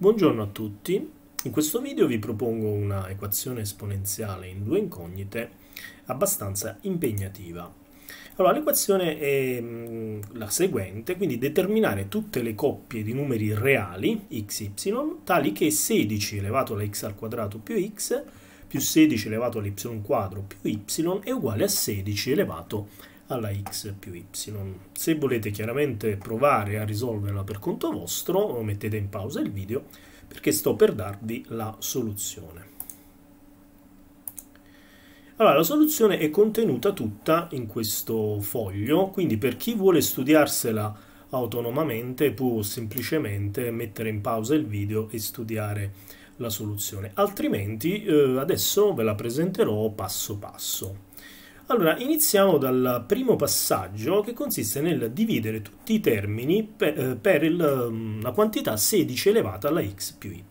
Buongiorno a tutti, in questo video vi propongo una equazione esponenziale in due incognite abbastanza impegnativa. Allora, l'equazione è mm, la seguente, quindi determinare tutte le coppie di numeri reali, x, y, tali che 16 elevato alla x al quadrato più x più 16 elevato all'y quadro più y è uguale a 16 elevato alla x più y. Se volete chiaramente provare a risolverla per conto vostro, mettete in pausa il video perché sto per darvi la soluzione. Allora, la soluzione è contenuta tutta in questo foglio, quindi per chi vuole studiarsela autonomamente può semplicemente mettere in pausa il video e studiare la soluzione, altrimenti eh, adesso ve la presenterò passo passo. Allora, iniziamo dal primo passaggio che consiste nel dividere tutti i termini per, eh, per il, mm, la quantità 16 elevata alla x più y.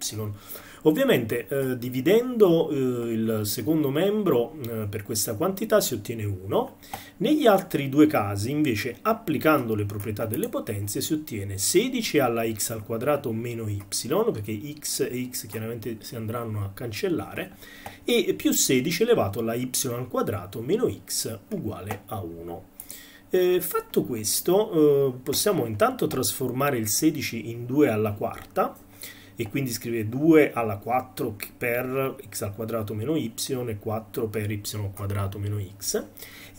Ovviamente eh, dividendo eh, il secondo membro eh, per questa quantità si ottiene 1, negli altri due casi invece applicando le proprietà delle potenze si ottiene 16 alla x al quadrato meno y, perché x e x chiaramente si andranno a cancellare, e più 16 elevato alla y al quadrato meno x uguale a 1. Eh, fatto questo, eh, possiamo intanto trasformare il 16 in 2 alla quarta, e quindi scrive 2 alla 4 per x al quadrato meno y e 4 per y al quadrato meno x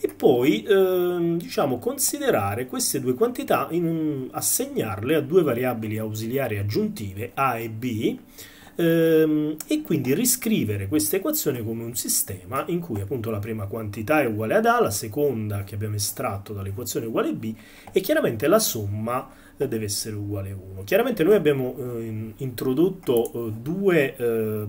e poi eh, diciamo considerare queste due quantità un, assegnarle a due variabili ausiliari aggiuntive a e b Ehm, e quindi riscrivere questa equazione come un sistema in cui appunto la prima quantità è uguale ad A, la seconda che abbiamo estratto dall'equazione è uguale a B e chiaramente la somma eh, deve essere uguale a 1. Chiaramente noi abbiamo eh, introdotto eh, due eh,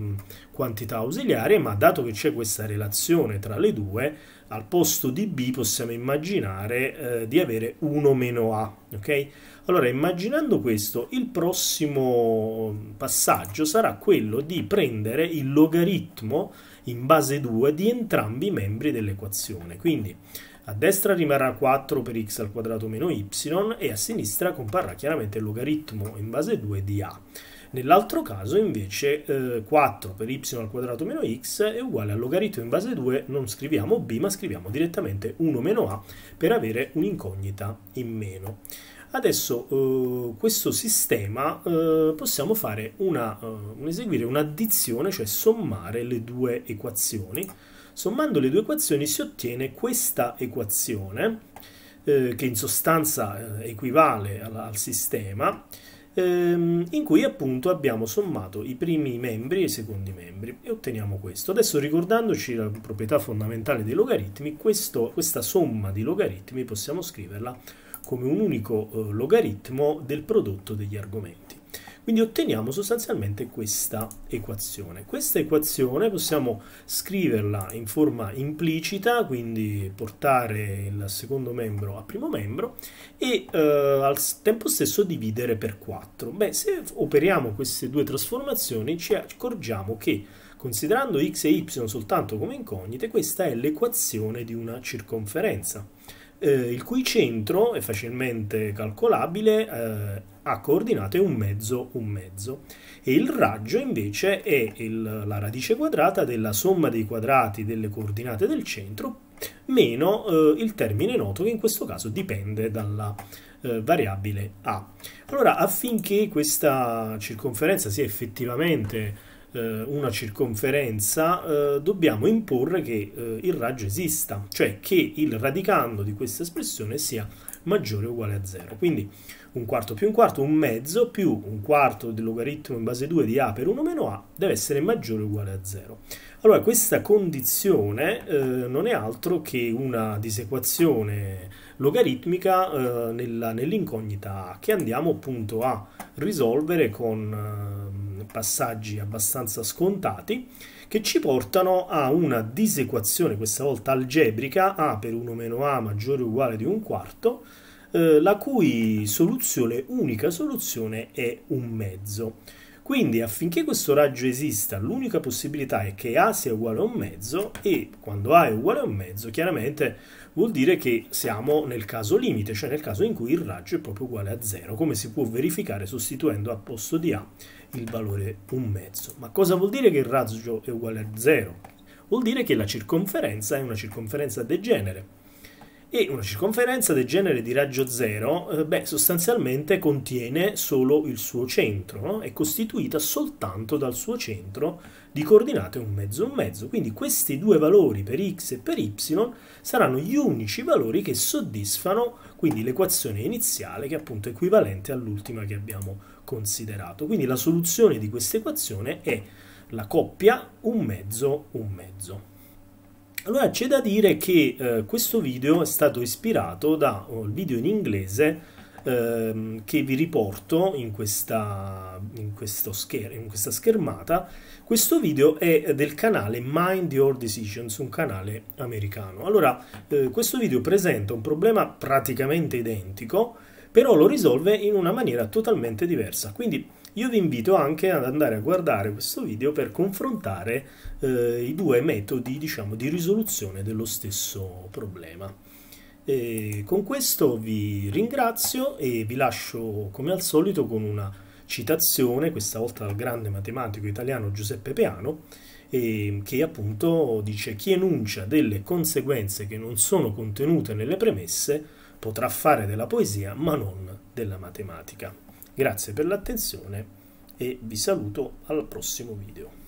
quantità ausiliarie, ma dato che c'è questa relazione tra le due, al posto di b possiamo immaginare eh, di avere 1 meno a, ok? Allora, immaginando questo, il prossimo passaggio sarà quello di prendere il logaritmo in base 2 di entrambi i membri dell'equazione. Quindi a destra rimarrà 4 per x al quadrato meno y e a sinistra comparrà chiaramente il logaritmo in base 2 di a. Nell'altro caso invece eh, 4 per y al quadrato meno x è uguale al logaritmo in base 2, non scriviamo b ma scriviamo direttamente 1 meno a per avere un'incognita in meno. Adesso eh, questo sistema eh, possiamo una, eh, eseguire un'addizione, cioè sommare le due equazioni. Sommando le due equazioni si ottiene questa equazione, eh, che in sostanza eh, equivale al, al sistema, ehm, in cui appunto abbiamo sommato i primi membri e i secondi membri e otteniamo questo. Adesso ricordandoci la proprietà fondamentale dei logaritmi, questo, questa somma di logaritmi possiamo scriverla come un unico eh, logaritmo del prodotto degli argomenti. Quindi otteniamo sostanzialmente questa equazione. Questa equazione possiamo scriverla in forma implicita, quindi portare il secondo membro a primo membro e eh, al tempo stesso dividere per 4. Beh, se operiamo queste due trasformazioni ci accorgiamo che considerando x e y soltanto come incognite, questa è l'equazione di una circonferenza eh, il cui centro è facilmente calcolabile eh, a coordinate un mezzo, un mezzo. E il raggio invece è il, la radice quadrata della somma dei quadrati delle coordinate del centro meno eh, il termine noto che in questo caso dipende dalla eh, variabile a. Allora affinché questa circonferenza sia effettivamente eh, una circonferenza, eh, dobbiamo imporre che eh, il raggio esista, cioè che il radicando di questa espressione sia maggiore o uguale a 0. Quindi un quarto più un quarto, un mezzo più un quarto del logaritmo in base 2 di a per 1 meno a deve essere maggiore o uguale a 0. Allora questa condizione eh, non è altro che una disequazione logaritmica eh, nell'incognita a che andiamo appunto a risolvere con... Eh, passaggi abbastanza scontati che ci portano a una disequazione, questa volta algebrica, a per 1 meno a maggiore o uguale di un quarto, eh, la cui soluzione, unica soluzione, è un mezzo. Quindi affinché questo raggio esista, l'unica possibilità è che A sia uguale a un mezzo e quando A è uguale a un mezzo, chiaramente vuol dire che siamo nel caso limite, cioè nel caso in cui il raggio è proprio uguale a zero, come si può verificare sostituendo al posto di A il valore un mezzo. Ma cosa vuol dire che il raggio è uguale a zero? Vuol dire che la circonferenza è una circonferenza degenere e una circonferenza del genere di raggio zero, eh, beh, sostanzialmente contiene solo il suo centro, no? è costituita soltanto dal suo centro di coordinate un mezzo un mezzo. Quindi questi due valori per x e per y saranno gli unici valori che soddisfano quindi l'equazione iniziale che è appunto equivalente all'ultima che abbiamo considerato. Quindi la soluzione di questa equazione è la coppia un mezzo un mezzo. Allora c'è da dire che eh, questo video è stato ispirato da un video in inglese eh, che vi riporto in questa, in, scher in questa schermata. Questo video è del canale Mind Your Decisions, un canale americano. Allora, eh, questo video presenta un problema praticamente identico però lo risolve in una maniera totalmente diversa. Quindi io vi invito anche ad andare a guardare questo video per confrontare eh, i due metodi diciamo, di risoluzione dello stesso problema. E con questo vi ringrazio e vi lascio come al solito con una citazione, questa volta dal grande matematico italiano Giuseppe Peano, eh, che appunto dice chi enuncia delle conseguenze che non sono contenute nelle premesse potrà fare della poesia ma non della matematica. Grazie per l'attenzione e vi saluto al prossimo video.